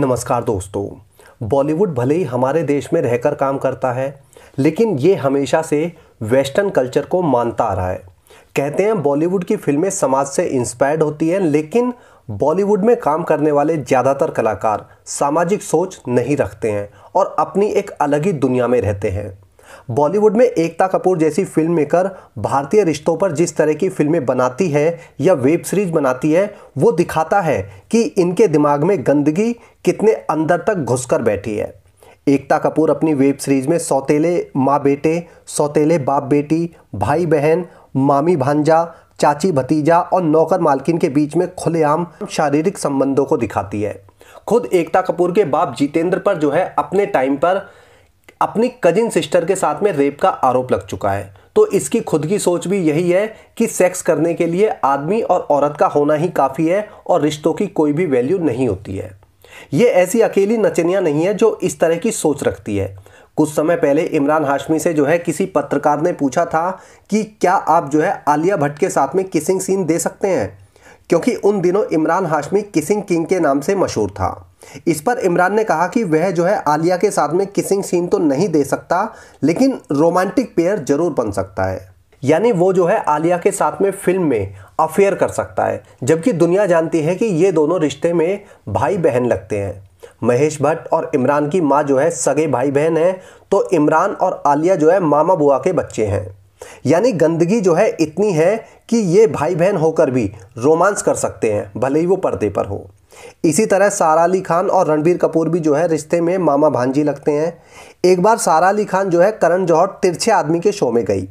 नमस्कार दोस्तों बॉलीवुड भले ही हमारे देश में रहकर काम करता है लेकिन ये हमेशा से वेस्टर्न कल्चर को मानता आ रहा है कहते हैं बॉलीवुड की फिल्में समाज से इंस्पायर्ड होती हैं लेकिन बॉलीवुड में काम करने वाले ज़्यादातर कलाकार सामाजिक सोच नहीं रखते हैं और अपनी एक अलग ही दुनिया में रहते हैं बॉलीवुड में एकता कपूर जैसी फिल्म मेकर भारतीय रिश्तों पर जिस तरह की फिल्में बनाती है या वेब सीरीज बनाती है वो दिखाता है कि इनके दिमाग में गंदगी कितने अंदर तक घुसकर बैठी है एकता कपूर अपनी वेब सीरीज में सौतेले माँ बेटे सौतेले बाप बेटी भाई बहन मामी भांजा चाची भतीजा और नौकर मालकिन के बीच में खुलेआम शारीरिक संबंधों को दिखाती है खुद एकता कपूर के बाप जितेंद्र पर जो है अपने टाइम पर अपनी कजिन सिस्टर के साथ में रेप का आरोप लग चुका है तो इसकी खुद की सोच भी यही है कि सेक्स करने के लिए आदमी और औरत का होना ही काफ़ी है और रिश्तों की कोई भी वैल्यू नहीं होती है ये ऐसी अकेली नचनिया नहीं है जो इस तरह की सोच रखती है कुछ समय पहले इमरान हाशमी से जो है किसी पत्रकार ने पूछा था कि क्या आप जो है आलिया भट्ट के साथ में किसिंग सीन दे सकते हैं क्योंकि उन दिनों इमरान हाशमी किसिंग किंग के नाम से मशहूर था इस पर इमरान ने कहा कि वह जो है आलिया के साथ में किसिंग सीन तो नहीं दे सकता लेकिन रोमांटिक पेयर जरूर बन सकता है यानी वो जो है आलिया के साथ में फिल्म में अफेयर कर सकता है जबकि दुनिया जानती है कि ये दोनों रिश्ते में भाई बहन लगते हैं महेश भट्ट और इमरान की माँ जो है सगे भाई बहन है तो इमरान और आलिया जो है मामा बुआ के बच्चे हैं यानी गंदगी जो है इतनी है कि ये भाई बहन होकर भी रोमांस कर सकते हैं भले ही वो पर्दे पर हो इसी तरह सारा अली खान और रणबीर कपूर भी जो है रिश्ते में मामा भांजी लगते हैं एक बार सारा अली खान जो है करण जौहर तिरछे आदमी के शो में गई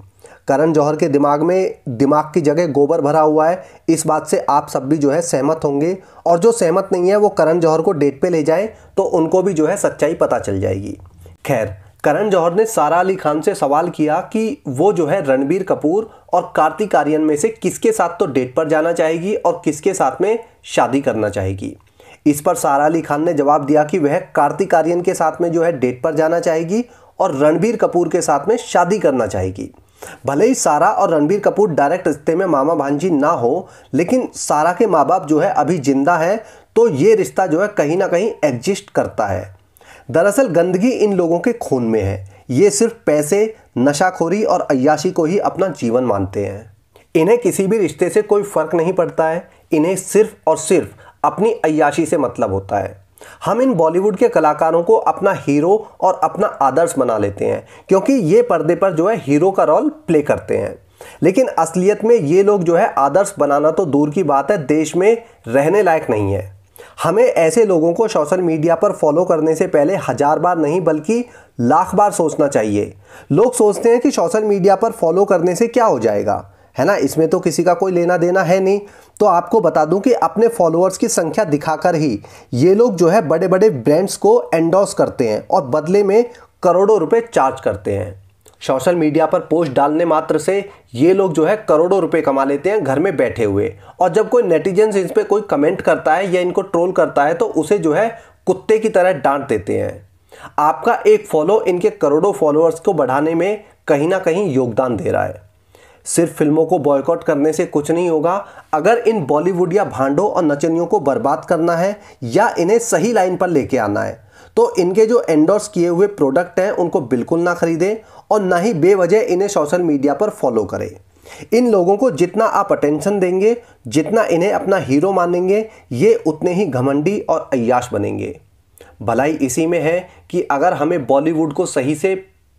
करण जौहर के दिमाग में दिमाग की जगह गोबर भरा हुआ है इस बात से आप सब भी जो है सहमत होंगे और जो सहमत नहीं है वो करण जौहर को डेट पे ले जाएं तो उनको भी जो है सच्चाई पता चल जाएगी खैर करण जौहर ने सारा अली खान से सवाल किया कि वो जो है रणबीर कपूर और कार्तिक आर्यन में से किसके साथ तो डेट पर जाना चाहेगी और किसके साथ में शादी करना चाहेगी इस पर सारा अली खान ने जवाब दिया कि वह कार्तिक आर्यन के साथ में जो है डेट पर जाना चाहेगी और रणबीर कपूर के साथ में शादी करना चाहेगी भले ही सारा और रणबीर कपूर डायरेक्ट रिश्ते में मामा भांजी ना हो लेकिन सारा के माँ बाप जो है अभी जिंदा है तो ये रिश्ता जो है कहीं ना कहीं एग्जिस्ट करता है दरअसल गंदगी इन लोगों के खून में है ये सिर्फ पैसे नशाखोरी और अयाशी को ही अपना जीवन मानते हैं इन्हें किसी भी रिश्ते से कोई फ़र्क नहीं पड़ता है इन्हें सिर्फ और सिर्फ अपनी अयाशी से मतलब होता है हम इन बॉलीवुड के कलाकारों को अपना हीरो और अपना आदर्श बना लेते हैं क्योंकि ये पर्दे पर जो है हीरो का रोल प्ले करते हैं लेकिन असलियत में ये लोग जो है आदर्श बनाना तो दूर की बात है देश में रहने लायक नहीं है हमें ऐसे लोगों को सोशल मीडिया पर फॉलो करने से पहले हज़ार बार नहीं बल्कि लाख बार सोचना चाहिए लोग सोचते हैं कि सोशल मीडिया पर फॉलो करने से क्या हो जाएगा है ना इसमें तो किसी का कोई लेना देना है नहीं तो आपको बता दूं कि अपने फॉलोअर्स की संख्या दिखाकर ही ये लोग जो है बड़े बड़े ब्रांड्स को एंडोस करते हैं और बदले में करोड़ों रुपए चार्ज करते हैं सोशल मीडिया पर पोस्ट डालने मात्र से ये लोग जो है करोड़ों रुपए कमा लेते हैं घर में बैठे हुए और जब कोई नेटिजन इन पर कोई कमेंट करता है या इनको ट्रोल करता है तो उसे जो है कुत्ते की तरह डांट देते हैं आपका एक फॉलो इनके करोड़ों फॉलोअर्स को बढ़ाने में कहीं ना कहीं योगदान दे रहा है सिर्फ फिल्मों को बॉयकॉट करने से कुछ नहीं होगा अगर इन बॉलीवुड या भांडों और नचनियों को बर्बाद करना है या इन्हें सही लाइन पर लेके आना है तो इनके जो एंडोर्स किए हुए प्रोडक्ट हैं उनको बिल्कुल ना खरीदें और ना ही बेवजह इन्हें सोशल मीडिया पर फॉलो करें इन लोगों को जितना आप अटेंशन देंगे जितना इन्हें अपना हीरो मानेंगे ये उतने ही घमंडी और अयाश बनेंगे भलाई इसी में है कि अगर हमें बॉलीवुड को सही से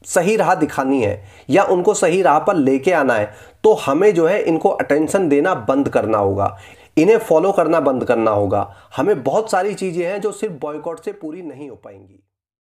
सही राह दिखानी है या उनको सही राह पर लेके आना है तो हमें जो है इनको अटेंशन देना बंद करना होगा इन्हें फॉलो करना बंद करना होगा हमें बहुत सारी चीज़ें हैं जो सिर्फ बॉयकॉट से पूरी नहीं हो पाएंगी